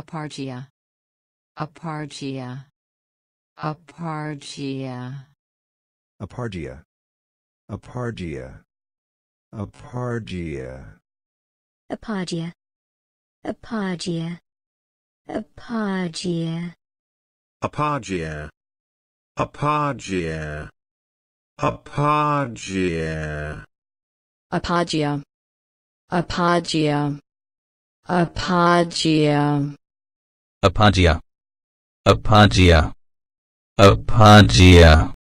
Apargia. Apargia. Apargia. Apargia. Apargia. Apargia. Apargia. Apargia. Apargia. Apargia. Apargia. apargia. Apogea. Apogea. Apogea. Apagia. Apagia. Apagia.